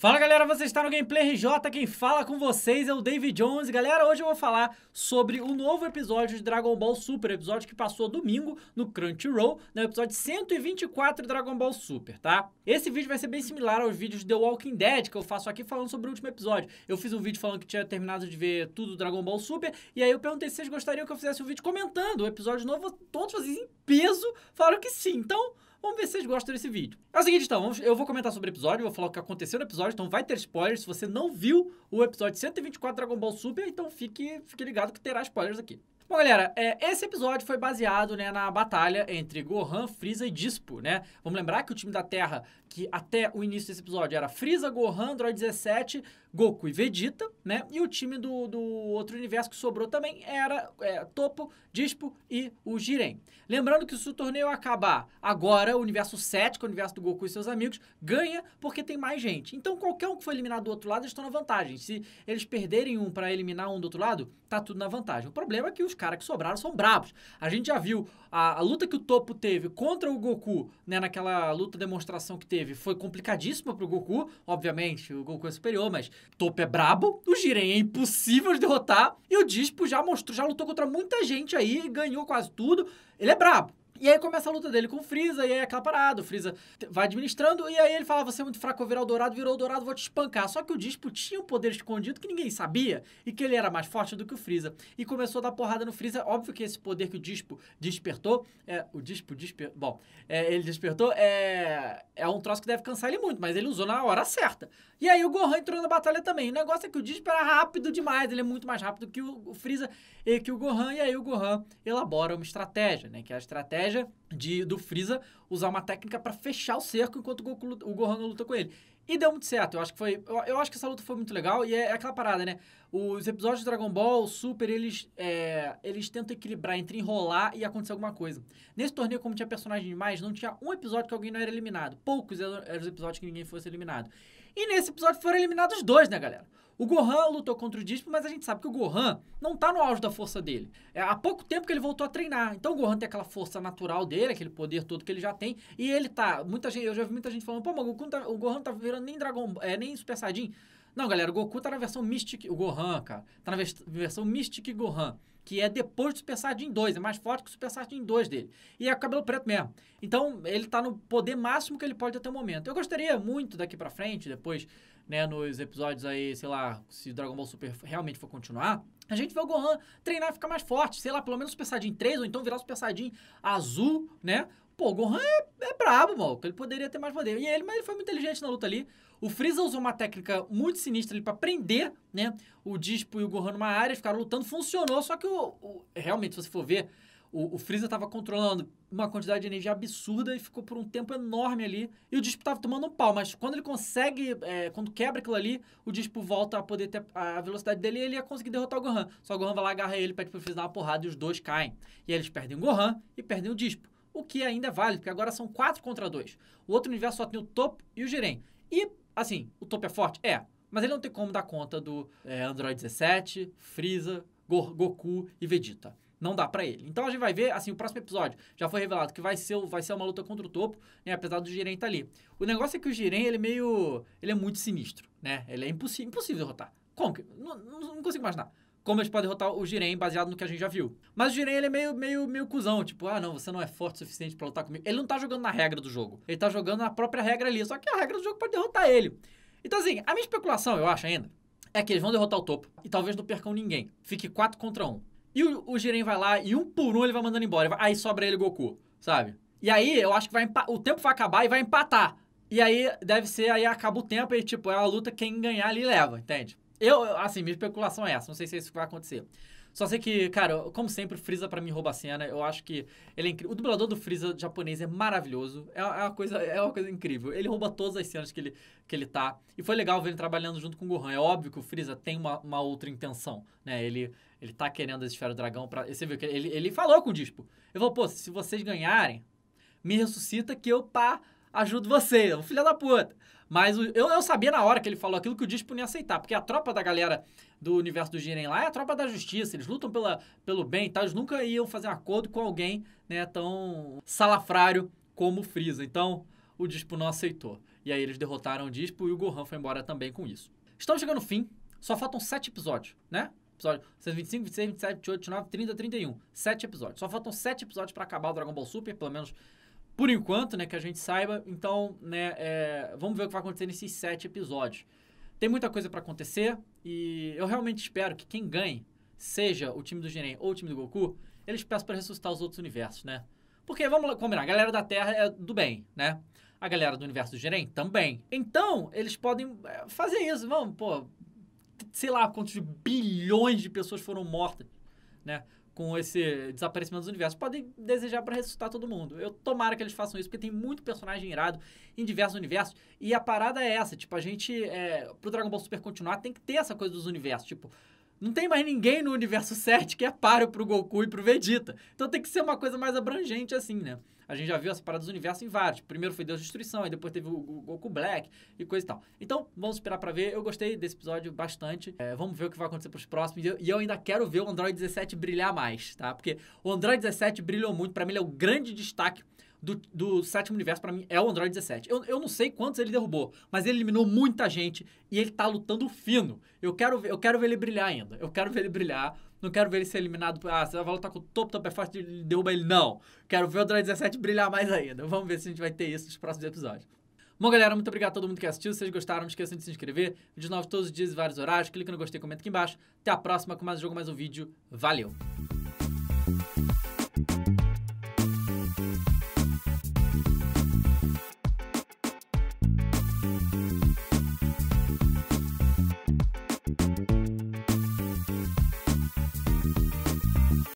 Fala galera, você está no Gameplay RJ, quem fala com vocês é o David Jones. Galera, hoje eu vou falar sobre o novo episódio de Dragon Ball Super, episódio que passou domingo no Crunchyroll, no né, episódio 124 de Dragon Ball Super, tá? Esse vídeo vai ser bem similar aos vídeos de The Walking Dead que eu faço aqui falando sobre o último episódio. Eu fiz um vídeo falando que tinha terminado de ver tudo do Dragon Ball Super, e aí eu perguntei se vocês gostariam que eu fizesse um vídeo comentando o episódio novo, todos vocês em peso falaram que sim, então... Vamos ver se vocês gostam desse vídeo. É o seguinte, então, eu vou comentar sobre o episódio, vou falar o que aconteceu no episódio, então vai ter spoilers. Se você não viu o episódio 124 Dragon Ball Super, então fique, fique ligado que terá spoilers aqui. Bom, galera, é, esse episódio foi baseado né, na batalha entre Gohan, Freeza e Dispo, né? Vamos lembrar que o time da Terra, que até o início desse episódio era Freeza, Gohan, Android 17, Goku e Vegeta, né? E o time do, do outro universo que sobrou também era é, Topo, Dispo e o Jiren. Lembrando que se o torneio acabar agora, o universo 7, que é o universo do Goku e seus amigos, ganha porque tem mais gente. Então qualquer um que for eliminado do outro lado, eles estão na vantagem. Se eles perderem um para eliminar um do outro lado, tá tudo na vantagem. O problema é que os caras que sobraram são brabos. A gente já viu a, a, luta que o Topo teve contra o Goku, né? Naquela luta demonstração que teve, foi complicadíssima pro Goku. Obviamente, o Goku é superior, mas Topo é brabo. O Jiren é impossível de derrotar. E o Dispo já mostrou, já lutou contra muita gente aí, ganhou quase tudo. Ele é brabo. E aí começa a luta dele com o Freeza, e aí é aquela parada, o Freeza vai administrando, e aí ele fala, você é muito fraco, eu virar o Dourado, virou o Dourado, vou te espancar. Só que o Dispo tinha um poder escondido que ninguém sabia, e que ele era mais forte do que o Freeza. E começou a dar porrada no Freeza, óbvio que esse poder que o Dispo despertou, é, o Dispo despertou, bom, é, ele despertou, é, é um troço que deve cansar ele muito, mas ele usou na hora certa. E aí o Gohan entrou na batalha também. O negócio é que o Dispo era rápido demais, ele é muito mais rápido que o, Freeza e que o Gohan, e aí o Gohan elabora uma estratégia, né, que é a estratégia estratégia de, do Freeza usar uma técnica para fechar o cerco enquanto o, Goku, o Gohan luta com ele. E deu muito certo. Eu acho que foi. Eu, eu, acho que essa luta foi muito legal. E é, é aquela parada, né? Os episódios de Dragon Ball Super, eles, é, eles tentam equilibrar entre enrolar e acontecer alguma coisa. Nesse torneio, como tinha personagem demais, não tinha um episódio que alguém não era eliminado. Poucos eram, eram os episódios que ninguém fosse eliminado. E nesse episódio foram eliminados dois, né, galera? O Gohan lutou contra o Dispo, mas a gente sabe que o Gohan não tá no auge da força dele. É há pouco tempo que ele voltou a treinar. Então o Gohan tem aquela força natural dele, aquele poder todo que ele já tem. E ele tá. Muita gente, eu já vi muita gente falando, pô, mas o Gohan, tá, o Gohan tá virando nem Dragon é, nem Super Saiyajin. Não, galera, o Goku tá na versão Mystic... O Gohan, cara. Tá na versão Mystic Gohan. Que é depois do Super Saiyajin 2. É mais forte que o Super Saiyajin 2 dele. E é cabelo preto mesmo. Então, ele tá no poder máximo que ele pode até o momento. Eu gostaria muito daqui pra frente, depois, né, nos episódios aí, sei lá, se Dragon Ball Super realmente for continuar, a gente vê o Gohan treinar e ficar mais forte, sei lá, pelo menos o Super Saiyajin 3, ou então virar o Super Saiyajin azul, né? Pô, o Gohan é, é brabo, maluco. Ele poderia ter mais poder. E ele, mas ele foi muito inteligente na luta ali. O Freeza usou uma técnica muito sinistra ali pra prender, né? O Dispo e o Gohan numa área, ficaram lutando, funcionou. Só que o, o realmente, se você for ver, o, o Freeza tava controlando uma quantidade de energia absurda e ficou por um tempo enorme ali. E o Dispo tava tomando um pau, mas quando ele consegue, é, quando quebra aquilo ali, o Dispo volta a poder ter a velocidade dele e ele ia conseguir derrotar o Gohan. Só o Gohan vai lá, agarra ele, pede pro Freeza dar uma porrada e os dois caem. E aí eles perdem o Gohan e perdem o Dispo o que ainda é válido, porque agora são quatro contra dois. O outro universo só tem o topo e o Jiren. E, assim, o topo é forte? É. Mas ele não tem como dar conta do é, Android 17, Freeza, Go Goku e Vegeta. Não dá para ele. Então a gente vai ver, assim, o próximo episódio já foi revelado que vai ser, vai ser uma luta contra o topo, né? Apesar do Jiren estar tá ali. O negócio é que o Jiren, ele é meio... Ele é muito sinistro, né? Ele é impossível, impossível derrotar. Como que? Não, não, não consigo imaginar como eles podem derrotar o Jiren, baseado no que a gente já viu. Mas o Jiren, ele é meio, meio, meio cuzão, tipo, ah, não, você não é forte o suficiente para lutar comigo. Ele não tá jogando na regra do jogo, ele tá jogando na própria regra ali, só que a regra do jogo pode derrotar ele. Então, assim, a minha especulação, eu acho ainda, é que eles vão derrotar o topo e talvez não percam ninguém. Fique 4 contra 1. E o, o Jiren vai lá e um por um ele vai mandando embora. Aí sobra ele o Goku, sabe? E aí eu acho que vai o tempo vai acabar e vai empatar. E aí deve ser, aí acaba o tempo e tipo, é uma luta, quem ganhar ali leva, entende? Eu, assim, minha especulação é essa. Não sei se é isso que vai acontecer. Só sei que, cara, como sempre, o Freeza pra mim rouba a cena. Eu acho que ele é incrível. O dublador do Freeza japonês é maravilhoso. É, é, uma coisa, é uma coisa incrível. Ele rouba todas as cenas que ele, que ele tá. E foi legal ver ele trabalhando junto com o Gohan. É óbvio que o Freeza tem uma, uma outra intenção, né? Ele, ele tá querendo a Esfera do Dragão pra... Você viu que ele, ele falou com o Dispo. Ele falou, pô, se vocês ganharem, me ressuscita que eu, pá, ajudo vocês. Filha da puta. Mas eu, eu sabia na hora que ele falou aquilo que o Dispo não ia aceitar, porque a tropa da galera do universo do Jiren lá é a tropa da justiça, eles lutam pela, pelo bem e tal, eles nunca iam fazer um acordo com alguém né, tão salafrário como o Freeza. Então o Dispo não aceitou. E aí eles derrotaram o Dispo e o Gohan foi embora também com isso. Estamos chegando ao fim, só faltam sete episódios, né? episódio 125, 26, 27, 28, 29, 30, 31. Sete episódios. Só faltam sete episódios para acabar o Dragon Ball Super, pelo menos por enquanto, né, que a gente saiba. Então, né, é, vamos ver o que vai acontecer nesses sete episódios. Tem muita coisa para acontecer e eu realmente espero que quem ganhe, seja o time do Jiren ou o time do Goku, eles peçam para ressuscitar os outros universos, né? Porque, vamos combinar, a galera da Terra é do bem, né? A galera do universo do Jiren também. Então, eles podem é, fazer isso. Vamos, pô, sei lá quantos bilhões de pessoas foram mortas, né? com esse desaparecimento dos universos, podem desejar para ressuscitar todo mundo. Eu tomara que eles façam isso, porque tem muito personagem irado em diversos universos. E a parada é essa, tipo, a gente, é, pro Dragon Ball Super continuar, tem que ter essa coisa dos universos, tipo... Não tem mais ninguém no universo 7 que é páreo pro Goku e pro Vegeta. Então tem que ser uma coisa mais abrangente assim, né? A gente já viu essa parada dos universos em vários. Primeiro foi Deus Destruição, aí depois teve o, Goku Black e coisa e tal. Então, vamos esperar para ver. Eu gostei desse episódio bastante. É, vamos ver o que vai acontecer pros próximos. E eu, e eu ainda quero ver o Android 17 brilhar mais, tá? Porque o Android 17 brilhou muito. Para mim, ele é o grande destaque do, do, sétimo universo, para mim, é o Android 17. Eu, eu não sei quantos ele derrubou, mas ele eliminou muita gente e ele tá lutando fino. Eu quero, ver, eu quero ver ele brilhar ainda. Eu quero ver ele brilhar. Não quero ver ele ser eliminado. Ah, a vai tá com o topo, top é fácil, de derruba ele. Não. Quero ver o Android 17 brilhar mais ainda. Vamos ver se a gente vai ter isso nos próximos episódios. Bom, galera, muito obrigado a todo mundo que assistiu. Se vocês gostaram, não esqueçam de se inscrever. Vídeos novos todos os dias e vários horários. Clica no gostei, comenta aqui embaixo. Até a próxima com mais um jogo, mais um vídeo. Valeu!